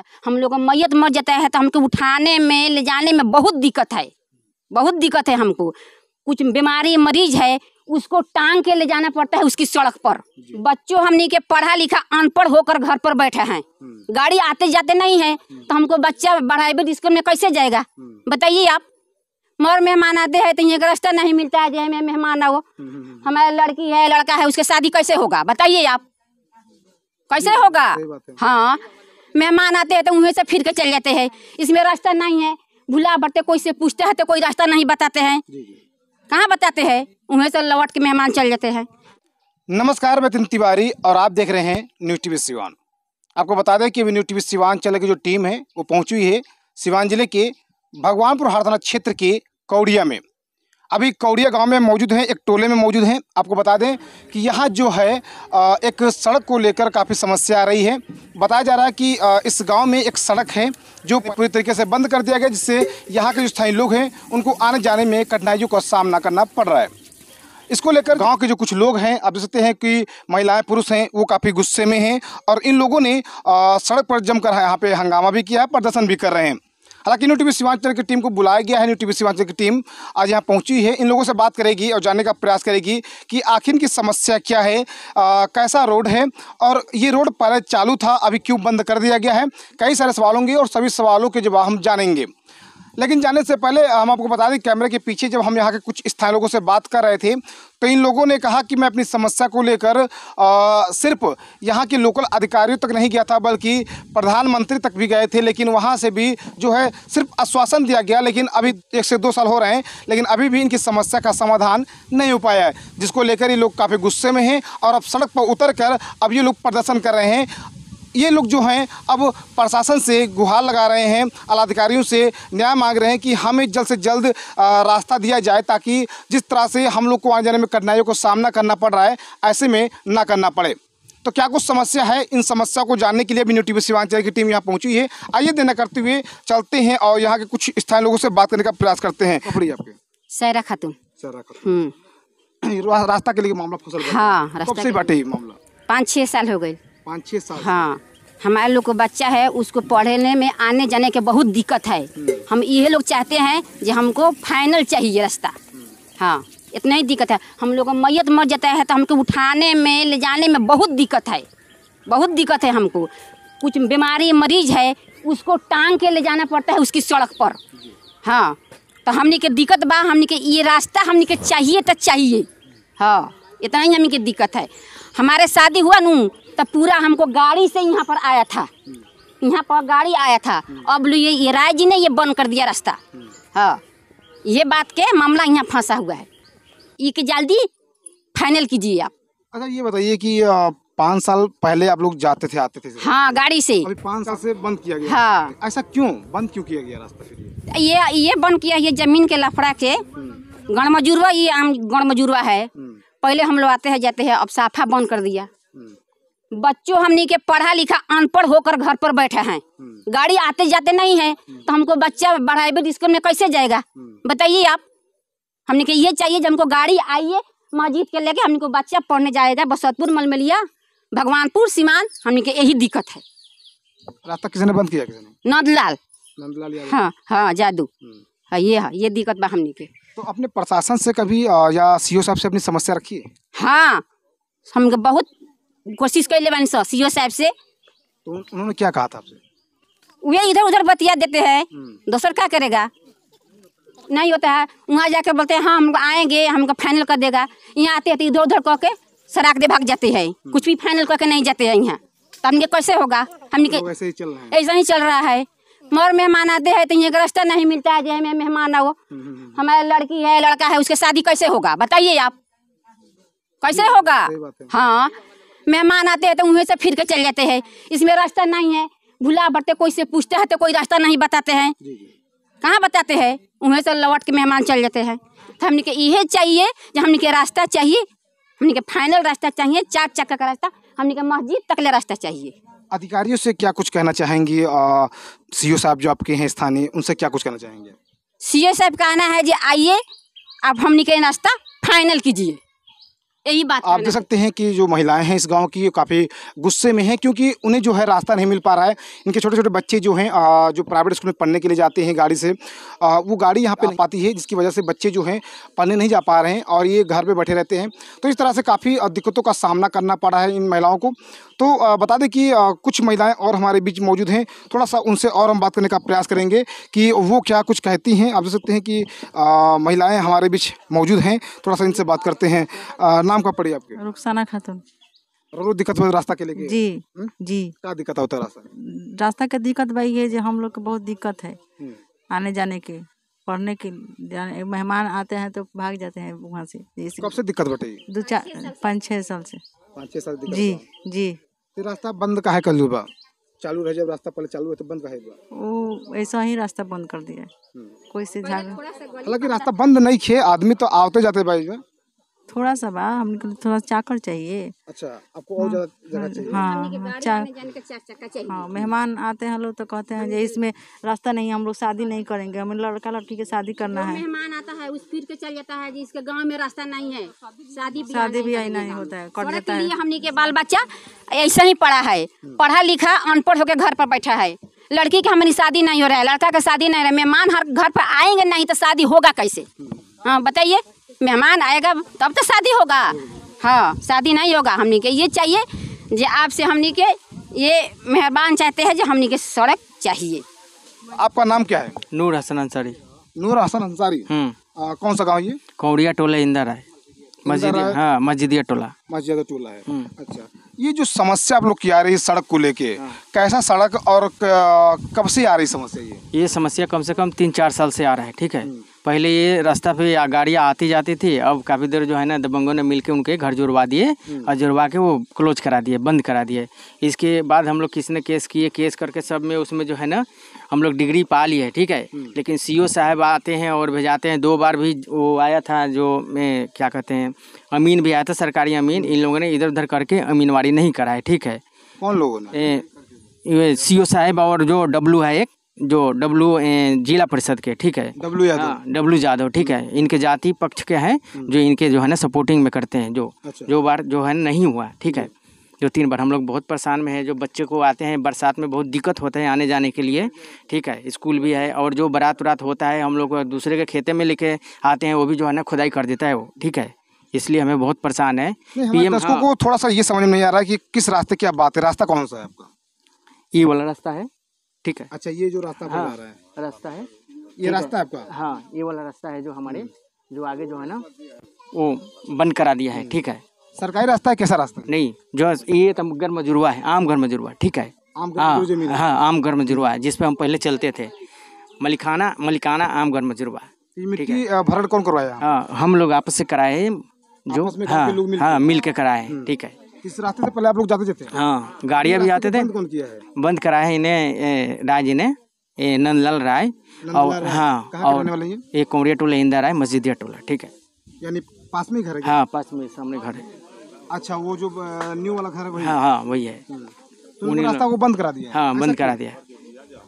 है हम लोग मैयत मर जाता है तो हमको उठाने में ले जाने में बहुत दिक्कत है बहुत दिक्कत है हमको कुछ बीमारी मरीज है उसको टांग के ले जाना पड़ता है उसकी सड़क पर बच्चों हमने के पढ़ा लिखा अनपढ़ होकर घर पर बैठे हैं हम्म। गाड़ी आते जाते नहीं है हम्म। तो हमको बच्चा प्राइवेट स्कूल में कैसे जाएगा हम्म। बताइए आप मर मेहमान आते हैं तो यहाँ रास्ता नहीं मिलता है जैसे मेहमान आओ हमारा लड़की है लड़का है उसके शादी कैसे होगा बताइए आप कैसे होगा हाँ मेहमान आते हैं तो वहीं से फिर के चले जाते हैं इसमें रास्ता नहीं है भुला बढ़ते कोई से पूछते हैं तो कोई रास्ता नहीं बताते हैं कहाँ बताते हैं वहीं से लौट के मेहमान चल जाते हैं नमस्कार मैं तिवारी और आप देख रहे हैं न्यूज टी वी सिवान आपको बता दें कि अभी न्यू टी वी चले की जो टीम है वो पहुंची है सिवान जिले के भगवानपुर थाना क्षेत्र के कौड़िया में अभी कौड़िया गांव में मौजूद हैं एक टोले में मौजूद हैं आपको बता दें कि यहाँ जो है एक सड़क को लेकर काफ़ी समस्या आ रही है बताया जा रहा है कि इस गांव में एक सड़क है जो पूरी तरीके से बंद कर दिया गया जिससे यहाँ के जो स्थानीय लोग हैं उनको आने जाने में कठिनाइयों का सामना करना पड़ रहा है इसको लेकर गांव के जो कुछ लोग हैं आप देख सकते हैं कि महिलाएं पुरुष हैं वो काफ़ी गुस्से में हैं और इन लोगों ने सड़क पर जमकर यहाँ पे हंगामा भी किया है प्रदर्शन भी कर रहे हैं हालांकि न्यू टीवी सीमांचल की टीम को बुलाया गया है न्यू टीवी सीमांचल की टीम आज यहाँ पहुँची है इन लोगों से बात करेगी और जानने का प्रयास करेगी कि आखिर की समस्या क्या है आ, कैसा रोड है और ये रोड पहले चालू था अभी क्यों बंद कर दिया गया है कई सारे सवाल होंगे और सभी सवालों के जवाब हम जानेंगे लेकिन जाने से पहले हम आपको बता दें कैमरे के पीछे जब हम यहाँ के कुछ स्थानीय लोगों से बात कर रहे थे तो इन लोगों ने कहा कि मैं अपनी समस्या को लेकर सिर्फ यहाँ के लोकल अधिकारियों तक नहीं गया था बल्कि प्रधानमंत्री तक भी गए थे लेकिन वहाँ से भी जो है सिर्फ आश्वासन दिया गया लेकिन अभी एक से दो साल हो रहे हैं लेकिन अभी भी इनकी समस्या का समाधान नहीं हो पाया है जिसको लेकर ये लोग काफ़ी गुस्से में हैं और अब सड़क पर उतर कर अब ये लोग प्रदर्शन कर रहे हैं ये लोग जो हैं अब प्रशासन से गुहार लगा रहे हैं अलाधिकारियों से न्याय मांग रहे हैं कि हमें जल्द से जल्द रास्ता दिया जाए ताकि जिस तरह से हम लोग को आने जाने में कठिनाइयों को सामना करना पड़ रहा है ऐसे में ना करना पड़े तो क्या कुछ समस्या है इन समस्या को जानने के लिए अभी न्यू टी की टीम यहाँ पहुँची है आइए देना करते हुए चलते हैं और यहाँ के कुछ स्थानीय लोगों से बात करने का प्रयास करते हैं आपके सैरा खातून सैरा खातून हम्म। रास्ता के लिए मामला फसल हाँ रास्ता बाटे मामला पाँच छः साल हो गए पाँच छः साल हाँ हमारे लोग को बच्चा है उसको पढ़ने में आने जाने के बहुत दिक्कत है हम्म। हम ये लोग चाहते हैं जो हमको फाइनल चाहिए रास्ता हम्म। हाँ इतना ही दिक्कत है हम लोग मैयत मर जाता है तो हमको उठाने में ले जाने में बहुत दिक्कत है बहुत दिक्कत है हमको कुछ बीमारी मरीज है उसको टांग के ले जाना पड़ता है उसकी सड़क पर हाँ तो हमने के दिक्कत बा हमने के ये रास्ता हमने के चाहिए तो चाहिए हाँ इतना ही हमने के दिक्कत है हमारे शादी हुआ नू तो पूरा हमको गाड़ी से यहाँ पर आया था हम्म। यहाँ पर गाड़ी आया था हम्म। अब ये, ये राय जी ने ये बंद कर दिया रास्ता हम्म। हाँ ये बात के मामला यहाँ फंसा हुआ है ये जल्दी फाइनल कीजिए आप अच्छा ये बताइए कि पाँच साल पहले आप लोग जाते थे आते थे हाँ गाड़ी से अभी पाँच साल से बंद किया गया हाँ ऐसा क्यों बंद क्यों किया गया रास्ता फिर ये ये बंद किया ये जमीन के लफड़ा के गण मजूरवा ये आम गण मजूरवा है पहले हम लोग आते हैं जाते हैं अब साफा बंद कर दिया बच्चों हमने के पढ़ा लिखा अनपढ़ होकर घर पर बैठे हैं हम्म। गाड़ी आते जाते नहीं है हम्म। तो हमको बच्चा प्राइवेट तो स्कूल में कैसे जाएगा हम्म। बताइए आप हमने के ये चाहिए जब हमको गाड़ी आइए मस्जिद के लेके हमने को बच्चा पढ़ने जाएगा बसतपुर मलमलिया भगवानपुर सीमान हमने के यही दिक्कत है रास्ता किसने बंद किया किसने नंदलाल नंदलाल हाँ हाँ जादू हाँ ये हाँ ये दिक्कत बा हमने के तो अपने प्रशासन से कभी या सीओ साहब से अपनी समस्या रखी है हाँ हमको बहुत कोशिश कर ले सर सी साहब से तो उन्होंने क्या कहा था वे इधर उधर बतिया देते हैं हम्म। दूसर क्या करेगा नहीं होता है वहाँ जाकर बोलते हैं हाँ हम आएंगे हमको फाइनल कर देगा यहाँ आते आते तो इधर उधर करके सराक दे भाग जाते हैं हम्म। कुछ भी फाइनल करके नहीं जाते हैं यहाँ तो हमने कैसे होगा हम ऐसे तो ही चल ऐसा ही चल रहा है मोर मेहमान आते हैं तो ये रास्ता नहीं मिलता है जो हमें मेहमान आओ हम्म, हमारे लड़की है लड़का है उसके शादी कैसे होगा बताइए आप कैसे होगा हाँ मेहमान आते हैं तो वहीं से फिर के चल जाते हैं इसमें रास्ता नहीं है भुला बढ़ते कोई से पूछते हैं तो कोई रास्ता नहीं बताते हैं कहाँ बताते हैं वहीं से लौट के मेहमान चल जाते हैं तो हमने के ये चाहिए जो हमने के रास्ता चाहिए हमने के फाइनल रास्ता चाहिए चार चक्का का रास्ता हमने के मस्जिद तक ले रास्ता चाहिए अधिकारियों से क्या कुछ कहना चाहेंगी सी ओ साहब जो आपके हैं स्थानीय उनसे क्या कुछ कहना चाहेंगे सी ओ साहब कहना है जी आइए आप हमने के रास्ता फाइनल कीजिए यही बात आप देख सकते हैं कि जो महिलाएं हैं इस गांव की काफ़ी गुस्से में हैं क्योंकि उन्हें जो है रास्ता नहीं मिल पा रहा है इनके छोटे छोटे बच्चे जो हैं जो प्राइवेट स्कूल में पढ़ने के लिए जाते हैं गाड़ी से वो गाड़ी यहाँ पे नहीं पाती है जिसकी वजह से बच्चे जो हैं पढ़ने नहीं जा पा रहे हैं और ये घर पर बैठे रहते हैं तो इस तरह से काफ़ी दिक्कतों का सामना करना पड़ा है इन महिलाओं को तो बता दें कि कुछ महिलाएं और हमारे बीच मौजूद हैं थोड़ा सा उनसे और हम बात करने का प्रयास करेंगे कि वो क्या कुछ कहती हैं आप देख सकते हैं कि महिलाएं हमारे बीच मौजूद हैं थोड़ा सा इनसे बात करते हैं नाम का पड़ी आपके रुखसाना खातून रोज दिक्कत हो रास्ता के लिए जी हुँ? हम्म? जी क्या दिक्कत होता है रास्ता रास्ता का दिक्कत भाई है जो हम लोग को बहुत दिक्कत है हम्म। आने जाने के पढ़ने के जाने मेहमान आते हैं तो भाग जाते हैं वहाँ से कब से दिक्कत बटे दो चार पाँच छः साल से पाँच छः साल जी जी तो रास्ता बंद काहे कर बा चालू रह जब रास्ता पहले चालू है तो बंद काहे ऐसा ही रास्ता बंद कर दिया हम्म। कोई से हालांकि रास्ता बंद नहीं खे आदमी तो आते जाते भाई हाँ? थोड़ा सा बा हमको थोड़ा चाकर चाहिए अच्छा आपको और ज्यादा हाँ, जगह चाहिए हाँ चा, हाँ मेहमान आते हैं लोग तो कहते हैं इसमें रास्ता नहीं हम लोग शादी नहीं करेंगे हमें लड़का लड़की के शादी करना है मेहमान आता है उस फिर के चल जाता है जिसके गाँव में रास्ता नहीं है शादी शादी भी आई नहीं होता है कट जाता है हमने के बाल बच्चा ऐसा ही पढ़ा है हम्म। पढ़ा लिखा अनपढ़ होकर घर पर बैठा है लड़की की हमारी शादी नहीं हो रहा है लड़का का शादी नहीं हो रहा है मेहमान हर घर पर आएंगे नहीं तो शादी होगा कैसे हम्म। हाँ बताइए मेहमान आएगा तब तो शादी होगा हाँ शादी नहीं होगा हमने के ये चाहिए जो आपसे हमने के ये मेहरबान चाहते हैं जो हमने के सड़क चाहिए आपका नाम क्या है नूर हसन अंसारी नूर हसन अंसारी हम्म। आ, कौन सा गाँव ये कौड़िया टोला इंदर है मस्जिद हाँ मस्जिदिया टोला मस्जिद टोला है हम्म। अच्छा ये जो समस्या आप लोग की आ रही है सड़क को लेके हाँ। कैसा सड़क और कब से आ रही समस्या ये ये समस्या कम से कम तीन चार साल से आ रहा है ठीक है हम्म। पहले ये रास्ता पे गाड़ियाँ आती जाती थी अब काफ़ी देर जो है ना दबंगों ने मिलके उनके घर जुड़वा दिए हम्म। और जुड़वा के वो क्लोज करा दिए बंद करा दिए इसके बाद हम लोग किसने केस किए केस करके सब में उसमें जो है ना हम लोग डिग्री पा ली है ठीक है हम्म। लेकिन सीईओ साहब आते हैं और भेजाते हैं दो बार भी वो आया था जो मैं क्या कहते हैं अमीन भी आया था सरकारी अमीन इन लोगों ने इधर उधर करके अमीनवाड़ी नहीं करा है ठीक है कौन लोगों ने सी ओ साहेब और जो डब्लू है एक जो डब्लू जिला परिषद के ठीक है डब्लू यादव डब्लू हाँ, यादव ठीक है हम्म। इनके जाति पक्ष के हैं हम्म। जो इनके जो है ना सपोर्टिंग में करते हैं जो अच्छा। जो बार जो है नहीं हुआ ठीक है जो तीन बार हम लोग बहुत परेशान में है जो बच्चे को आते हैं बरसात में बहुत दिक्कत होता है आने जाने के लिए ठीक है स्कूल भी है और जो बारात उरात होता है हम लोग दूसरे के खेते में लेके आते हैं वो भी जो है ना खुदाई कर देता है वो ठीक है इसलिए हमें बहुत परेशान है पीएम हाँ। को थोड़ा सा ये समझ में नहीं आ रहा है कि किस रास्ते की आप बात है रास्ता कौन सा है आपका ये वाला रास्ता है ठीक है अच्छा ये जो रास्ता हाँ, रहा है रास्ता है ये रास्ता है आपका हाँ ये वाला रास्ता है जो हमारे हम्म। जो आगे जो है ना वो बंद करा दिया है हम्म। ठीक है सरकारी रास्ता है कैसा रास्ता नहीं जो ये तो घर मजुरवा है आम घर मजुरवा ठीक हाँ, है हाँ आम घर मजुरवा है जिसपे हम पहले चलते थे मलिकाना मलिकाना आम घर मजुरवा भरण कौन करवाया हाँ हम लोग आपस से कराए जो हाँ हाँ मिल के कराए हम्म। ठीक है इस रास्ते से पहले आप लोग जाते जाते हाँ गाड़िया भी आते थे बंद किया है बंद कराया है इन्हें राय जी ने ये नंदलाल राय और हाँ और ये कोमरिया टोला इंदा राय मस्जिदिया टोला ठीक है यानी पास में घर है हाँ पास में सामने घर है अच्छा वो जो न्यू वाला घर है हाँ हाँ वही है हम्म। तो रास्ता को बंद करा दिया हाँ बंद करा दिया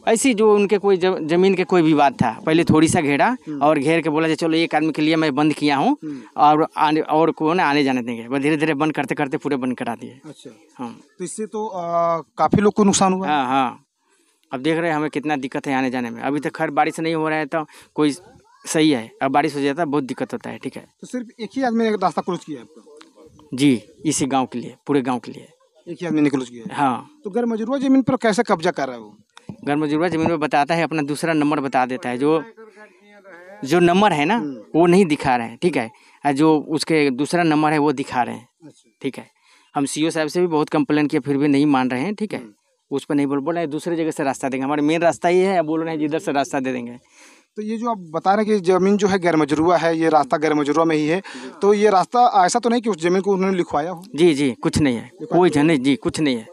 ऐसी जो उनके कोई ज़मीन के कोई विवाद था पहले थोड़ी सा घेरा हम्म। और घेर के बोला चलो एक आदमी के लिए मैं बंद किया हूँ हम्म। और आने और को ना आने जाने देंगे धीरे धीरे बंद करते करते पूरे बंद करा दिए अच्छा हाँ तो इससे तो काफ़ी लोग को नुकसान हुआ हाँ हाँ अब देख रहे हैं हमें कितना दिक्कत है आने जाने में अभी तक खैर बारिश नहीं हो रहा है तो कोई सही है अब बारिश हो जाता तो है बहुत दिक्कत होता है ठीक है तो सिर्फ एक ही आदमी ने रास्ता क्रॉस किया जी इसी गाँव के लिए पूरे गाँव के लिए एक ही आदमी ने क्रॉस किया हाँ तो गैर मजरूआ जमीन पर कैसे कब्जा कर रहा है वो घर जुड़वा जमीन पर बताता है अपना दूसरा नंबर बता देता है जो जो नंबर है ना वो नहीं दिखा रहे हैं ठीक है जो उसके दूसरा नंबर है वो दिखा रहे हैं अच्छा। ठीक है हम सी साहब से भी बहुत कंप्लेन किया फिर भी नहीं मान रहे हैं ठीक है हम्म। उस पर नहीं बोल बोल रहे दूसरे जगह से रास्ता देंगे हमारे मेन रास्ता ये है बोल रहे हैं जिधर से रास्ता दे देंगे तो ये जो आप बता रहे हैं कि ज़मीन जो है गैर मजरुआ है ये रास्ता गैर मजरुआ में ही है तो ये रास्ता ऐसा तो नहीं कि उस ज़मीन को उन्होंने लिखवाया हो जी जी कुछ नहीं है कोई तो झने जी कुछ नहीं है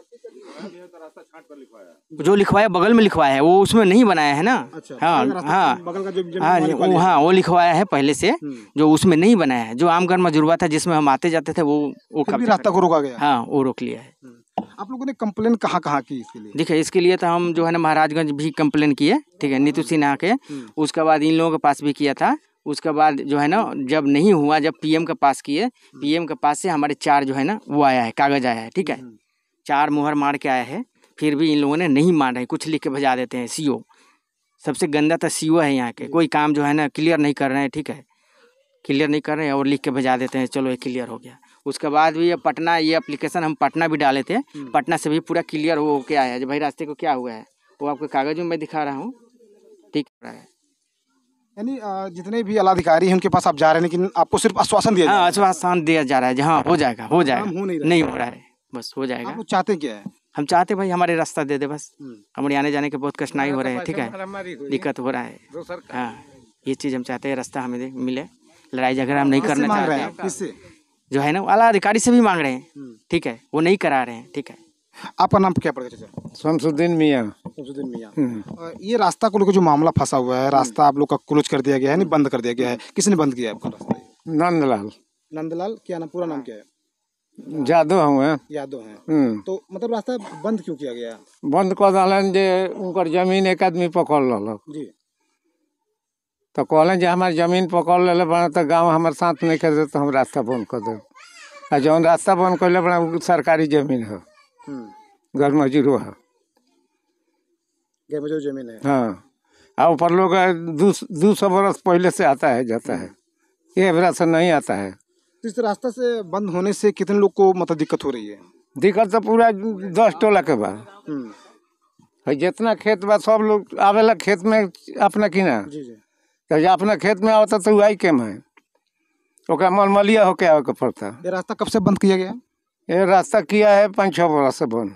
जो लिखवाया बगल में लिखवाया है वो उसमें नहीं बनाया है ना अच्छा, हाँ हाँ बगल का जो हाँ वो हाँ वो लिखवाया है पहले से हम्म। जो उसमें नहीं बनाया है जो आमगढ़ मजुर्बा था जिसमें हम आते जाते थे वो वो कभी रास्ता को रोका गया हाँ वो रोक लिया है हम्म। आप लोगों ने कम्प्लेन कहाँ कहाँ की इसके लिए देखिए इसके लिए तो हम जो है ना महाराजगंज भी कम्प्लेन किए ठीक है हाँ। नीतू सिन्हा के हम्म। उसके बाद इन लोगों के पास भी किया था उसके बाद जो है ना जब नहीं हुआ जब पीएम के पास किए पीएम के पास से हमारे चार जो है ना वो आया है कागज आया है ठीक है चार मुहर मार के आया है फिर भी इन लोगों ने नहीं मान रहे कुछ लिख के भेजा देते हैं सी सबसे गंदा तो सी है यहाँ के कोई काम जो है ना क्लियर नहीं कर रहे हैं ठीक है क्लियर नहीं कर रहे हैं और लिख के भेजा देते हैं चलो ये क्लियर हो गया उसके बाद भी ये पटना ये अप्लीकेशन हम पटना भी डाले थे हम्म। पटना से भी पूरा क्लियर हो के आया है जो भाई रास्ते को क्या हुआ है वो आपके कागजों में दिखा रहा हूँ ठीक है यानी जितने भी अला अधिकारी हैं उनके पास आप जा रहे हैं लेकिन आपको सिर्फ आश्वासन दिया हाँ, आश्वासन दिया जा रहा है जहाँ हो जाएगा हो हाँ, जाएगा नहीं हो रहा है बस हो जाएगा चाहते क्या है हम चाहते भाई हमारे रास्ता दे दे बस हमारे हम्म। आने जाने के बहुत कठिनाई हो रहे हैं ठीक है दिक्कत हो रहा है हाँ ये चीज़ हम चाहते हैं रास्ता हमें मिले लड़ाई झगड़ा हम नहीं करना चाहते हैं जो है ना वाला अधिकारी से भी मांग रहे हैं हम्म। ठीक है वो नहीं करा रहे हैं ठीक है आपका नाम क्या पड़ेगा शमसुद्दीन मियाँ शमसुद्दीन मियाँ हम्म। ये रास्ता को लेकर जो मामला फंसा हुआ है रास्ता आप लोग का क्लोज कर दिया गया है नहीं बंद कर दिया गया है किसने बंद किया है आपका रास्ता नंदलाल नंदलाल क्या नाम पूरा नाम क्या है यादव हैं यादव हैं हम्म। तो मतलब रास्ता बंद क्यों किया गया बंद कर दिलन जे उनकर जमीन एक आदमी पकड़ लल जी तो कहलन जे हमारे जमीन पकड़ लेले बना तो गांव हमारे साथ नहीं कर दे तो हम रास्ता बंद कर दे आ जौन रास्ता बंद कर ले बना सरकारी जमीन है हम्म। घर मजूर है घर मजूर जमीन है हाँ और ऊपर लोग दो सौ बरस पहले से आता है जाता है हम्म। ये बरस नहीं आता है तो इस रास्ता से बंद होने से कितने लोग को मतलब दिक्कत हो रही है दिक्कत तो पूरा दस टोला के बा जितना खेत बा सब लोग आवेला खेत में अपना किना ना तो अपना खेत में आता तो वही केम है मलमलिया होके आवे के पड़ता ये रास्ता कब से बंद किया गया ये रास्ता किया है पाँच छः बरस से बंद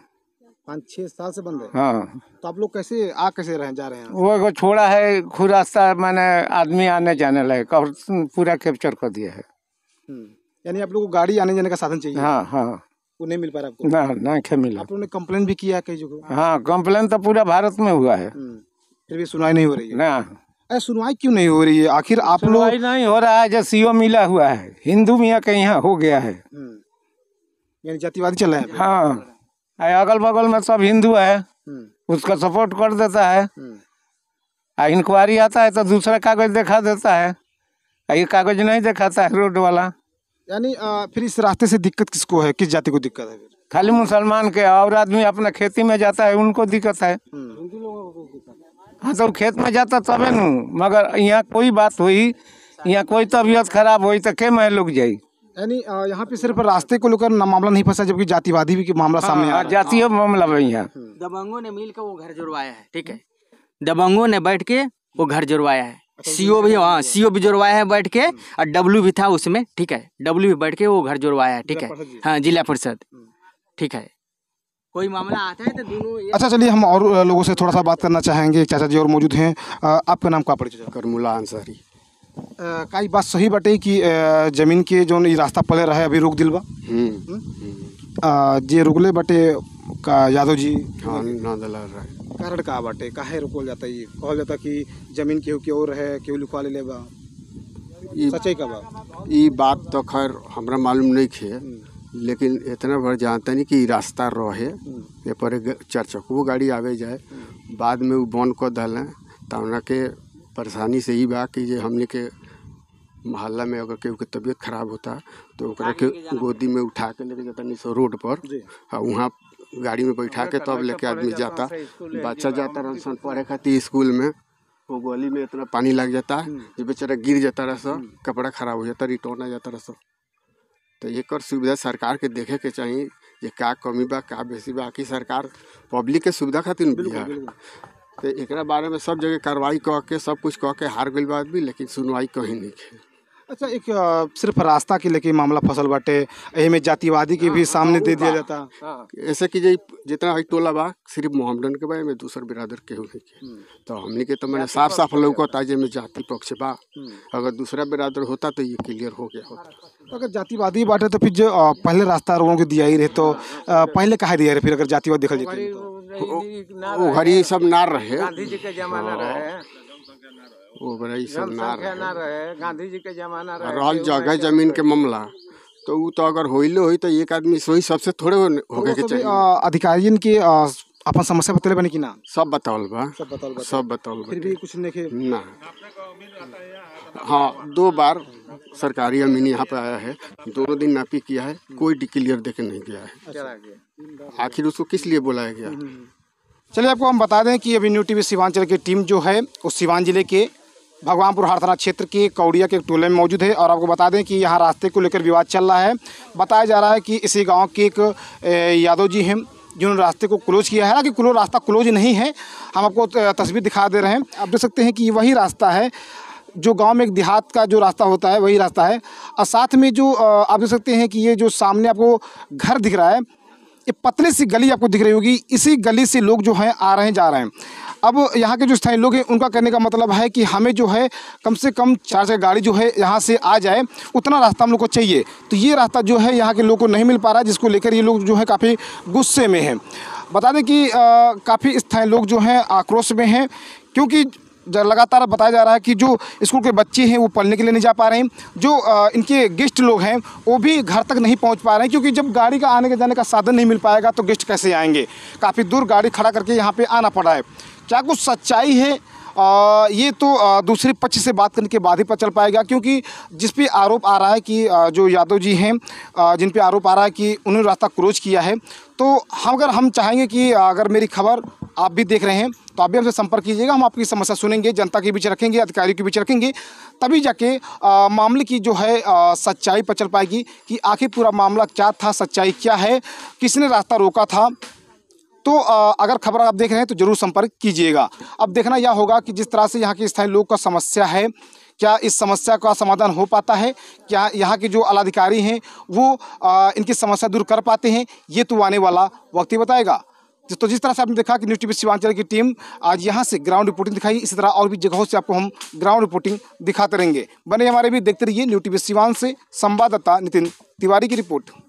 पाँच छः साल से बंद है हाँ तो आप लोग कैसे आ कैसे रहे जा रहे हैं वो एगो छोड़ा है खुद रास्ता मैंने आदमी आने जाने लगे पूरा कैप्चर कर दिया है हम्म। यानी आप लोग को गाड़ी आने जाने का साधन चाहिए हाँ हाँ वो नहीं मिल पा रहा आपको ना ना क्या मिला आप लोगों ने कम्प्लेन भी किया कई जगह हाँ कम्प्लेन तो पूरा भारत में हुआ है हम्म। फिर भी सुनवाई नहीं हो रही है ना अरे सुनवाई क्यों नहीं हो रही है आखिर आप लोग नहीं हो रहा है जो सीओ मिला हुआ है हिंदू मियाँ के यहाँ हो गया है हम्म। यानी जातिवादी चला है हाँ अगल बगल में सब हिंदू है उसका सपोर्ट कर देता है इंक्वायरी आता है तो दूसरा कागज दिखा देता है ये कागज नहीं दिखाता है रोड वाला यानी आ, फिर इस रास्ते से दिक्कत किसको है किस जाति को दिक्कत है खाली मुसलमान के और आदमी अपना खेती में जाता है उनको दिक्कत है हम्म। हाँ तो खेत में जाता तबे तो न मगर यहाँ कोई बात हुई यहाँ कोई तबीयत खराब हुई तो के मैं लोग जाई यानी यहाँ पे सिर्फ रास्ते को लेकर मामला नहीं फंसा जबकि जातिवादी भी मामला हाँ, सामने आ हाँ, जातीय हाँ। मामला भाई यहाँ दबंगों ने मिलकर वो घर जुड़वाया है ठीक है दबंगों ने बैठ के वो घर जुड़वाया है सी ओ भी हाँ सी ओ भी जुड़वाया है बैठ के हम्म। और डब्ल्यू भी था उसमें ठीक है डब्ल्यू भी बैठ के वो घर जुड़वाया है ठीक है हाँ जिला परिषद हम्म। ठीक है कोई मामला आता है तो दोनों अच्छा चलिए हम और लोगों से थोड़ा सा बात करना चाहेंगे चाचा जी और मौजूद हैं आपका नाम क्या परिचय करमुला अंसारी का बात सही बटे कि जमीन के जो रास्ता पड़े रहे अभी रोक दिलवा हम्म। जे रुकले बटे का यादव जी हाँ कारण का बाटे काहे रोकल जाता ये कहल जाता कि जमीन केहू के और है केहू लुका ले बा सच्चाई का बा ये बात तो खैर हमरा मालूम नहीं है हम्म। लेकिन इतना भर जानते नहीं कि रास्ता रहे ये हम्म। पर चार चक्कू गाड़ी आवे जाए हम्म। बाद में वो बंद कर दल तो के परेशानी से ही बा कि जे हमने के मोहल्ला में अगर केहू के तबीयत खराब होता तो के गोदी में उठा के लेके जाता नहीं सो रोड पर वहाँ गाड़ी में बैठा के तब तो लेके आदमी जाता बच्चा जाता हाँ। सन पढ़े खातिर स्कूल में वो गली में इतना पानी लग जाता जो हम्म। बेचारा गिर जाता रह सब हम्म। कपड़ा खराब हो जाता रिटर्न आ जाता रह तो एक सुविधा सरकार के देखे के चाहिए ये का कमी बा का बेसी बा कि सरकार पब्लिक के सुविधा खातिर भी है तो एक बारे में सब जगह कार्रवाई कह के सब कुछ कह के हार गई बात भी लेकिन सुनवाई कहीं नहीं है अच्छा एक सिर्फ रास्ता के लेके मामला फसल बटे यही में जातिवादी के भी हाँ, सामने हाँ, दे दिया जाता हाँ। ऐसे कि जितना है टोला बा सिर्फ मोहम्मदन के बारे में दूसर बिरादर के हुए हम्म। के तो हमने के तो मैंने साफ साफ लौकता जे में जाति पक्ष बा हम्म। अगर दूसरा बिरादर होता तो ये क्लियर हो गया होता अगर जातिवादी बाटे तो फिर जो पहले रास्ता लोगों को दिया ही रहे तो पहले कहा दिया रहे फिर अगर जातिवाद देखा जाए तो घड़ी सब ना रहे ओकरा ई सब ना रहे गांधी जी के जमाना रहे रहल जगह जमीन के मामला तो वो तो अगर होइलो होई तो एक आदमी सोई सबसे थोड़े होके तो के तो चाहिए अधिकारियन के अपन समस्या बतले बने कि ना सब बतावल बा सब बतावल बा सब बतावल बा फिर भी कुछ नहीं ना हाँ दो बार सरकारी अमीन यहाँ पे आया है दोनों दिन नापी किया है कोई डिक्लियर देके नहीं गया है अच्छा। आखिर उसको किस लिए बुलाया गया हम्म। चलिए आपको हम बता दें कि अभी न्यू टीवी सीवांचल की टीम जो है वो सिवान जिले के भगवानपुर थाना क्षेत्र के कौड़िया के टोले में मौजूद है और आपको बता दें कि यहाँ रास्ते को लेकर विवाद चल रहा है बताया जा रहा है कि इसी गाँव के एक यादव जी हैं जिन्होंने रास्ते को क्लोज किया है हालाँकि क्लो रास्ता क्लोज नहीं है हम आपको तस्वीर दिखा दे रहे हैं आप देख सकते हैं कि वही रास्ता है जो गांव में एक देहात का जो रास्ता होता है वही रास्ता है और साथ में जो आप देख सकते हैं कि ये जो सामने आपको घर दिख रहा है ये पतली सी गली आपको दिख रही होगी इसी गली से लोग जो हैं आ रहे हैं जा रहे हैं अब यहाँ के जो स्थानीय लोग हैं उनका कहने का मतलब है कि हमें जो है कम से कम चार चार गाड़ी जो है यहाँ से आ जाए उतना रास्ता हम लोग को चाहिए तो ये रास्ता जो है यहाँ के लोग को नहीं मिल पा रहा है जिसको लेकर ये लोग जो है काफ़ी गुस्से में हैं बता दें कि काफ़ी स्थानीय लोग जो हैं आक्रोश में हैं क्योंकि लगातार बताया जा रहा है कि जो स्कूल के बच्चे हैं वो पढ़ने के लिए नहीं जा पा रहे हैं जो आ, इनके गेस्ट लोग हैं वो भी घर तक नहीं पहुंच पा रहे हैं क्योंकि जब गाड़ी का आने के जाने का साधन नहीं मिल पाएगा तो गेस्ट कैसे आएंगे काफ़ी दूर गाड़ी खड़ा करके यहाँ पर आना पड़ा है क्या कुछ सच्चाई है आ, ये तो आ, दूसरे पक्ष से बात करने के बाद ही पता चल पाएगा क्योंकि जिस पे आरोप आ रहा है कि आ, जो यादव जी हैं जिन पे आरोप आ रहा है कि उन्होंने रास्ता क्रोज किया है तो हम अगर हम चाहेंगे कि अगर मेरी खबर आप भी देख रहे हैं तो आप भी हमसे संपर्क कीजिएगा हम आपकी समस्या सुनेंगे जनता के बीच रखेंगे अधिकारियों के बीच रखेंगे तभी जाके आ, मामले की जो है आ, सच्चाई पर चल पाएगी कि आखिर पूरा मामला क्या था सच्चाई क्या है किसने रास्ता रोका था तो अगर खबर आप देख रहे हैं तो ज़रूर संपर्क कीजिएगा अब देखना यह होगा कि जिस तरह से यहाँ के स्थानीय लोग का समस्या है क्या इस समस्या का समाधान हो पाता है क्या यहाँ के जो अलाधिकारी हैं वो आ, इनकी समस्या दूर कर पाते हैं ये तो आने वाला वक्त ही बताएगा तो, तो जिस तरह से आपने देखा कि न्यूज़ टीवी सिवांचल की टीम आज यहाँ से ग्राउंड रिपोर्टिंग दिखाई इसी तरह और भी जगहों से आपको हम ग्राउंड रिपोर्टिंग दिखाते रहेंगे बने हमारे भी देखते रहिए न्यू टीवी सिवान से संवाददाता नितिन तिवारी की रिपोर्ट